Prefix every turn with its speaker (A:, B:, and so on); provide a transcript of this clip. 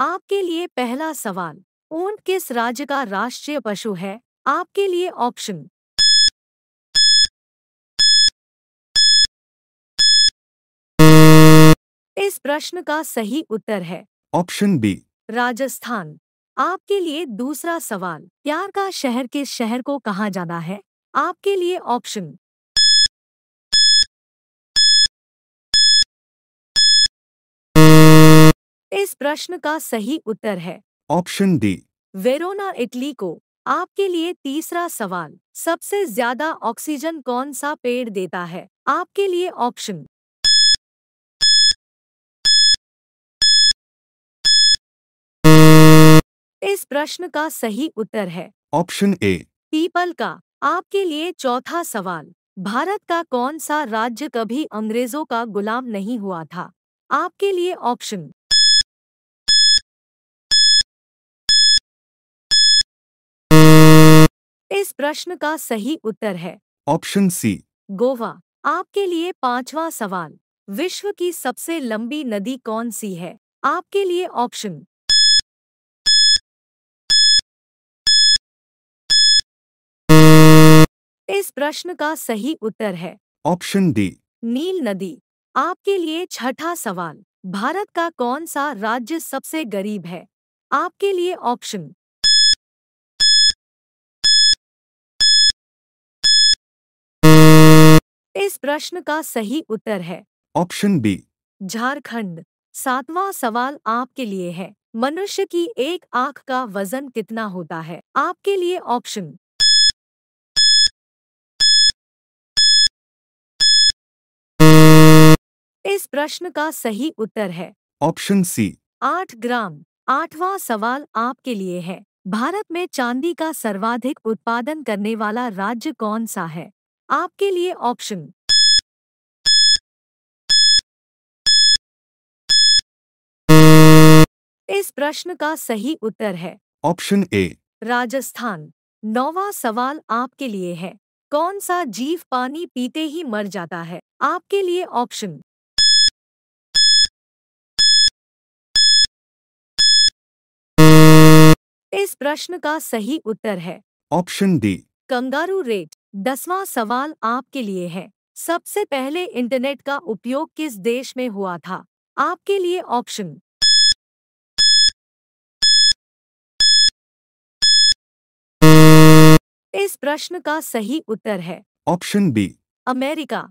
A: आपके लिए पहला सवाल ऊंट किस राज्य का राष्ट्रीय पशु है आपके लिए ऑप्शन इस प्रश्न का सही उत्तर है ऑप्शन बी राजस्थान आपके लिए दूसरा सवाल प्यार का शहर किस शहर को कहा जाना है आपके लिए ऑप्शन इस प्रश्न का सही उत्तर है
B: ऑप्शन डी
A: वेरोना इटली को आपके लिए तीसरा सवाल सबसे ज्यादा ऑक्सीजन कौन सा पेड़ देता है आपके लिए ऑप्शन इस प्रश्न का सही उत्तर है ऑप्शन ए पीपल का आपके लिए चौथा सवाल भारत का कौन सा राज्य कभी अंग्रेजों का गुलाम नहीं हुआ था आपके लिए ऑप्शन इस प्रश्न का सही उत्तर है
B: ऑप्शन सी
A: गोवा आपके लिए पांचवा सवाल विश्व की सबसे लंबी नदी कौन सी है आपके लिए ऑप्शन इस प्रश्न का सही उत्तर है ऑप्शन डी नील नदी आपके लिए छठा सवाल भारत का कौन सा राज्य सबसे गरीब है आपके लिए ऑप्शन इस प्रश्न का सही उत्तर है ऑप्शन बी झारखंड सातवां सवाल आपके लिए है मनुष्य की एक आंख का वजन कितना होता है आपके लिए ऑप्शन इस प्रश्न का सही उत्तर है ऑप्शन सी आठ ग्राम आठवां सवाल आपके लिए है भारत में चांदी का सर्वाधिक उत्पादन करने वाला राज्य कौन सा है आपके लिए ऑप्शन प्रश्न का सही उत्तर है ऑप्शन ए राजस्थान नौवा सवाल आपके लिए है कौन सा जीव पानी पीते ही मर जाता है आपके लिए ऑप्शन इस प्रश्न का सही उत्तर है
B: ऑप्शन डी
A: कंगारू रेट दसवां सवाल आपके लिए है सबसे पहले इंटरनेट का उपयोग किस देश में हुआ था आपके लिए ऑप्शन प्रश्न का सही उत्तर है ऑप्शन बी अमेरिका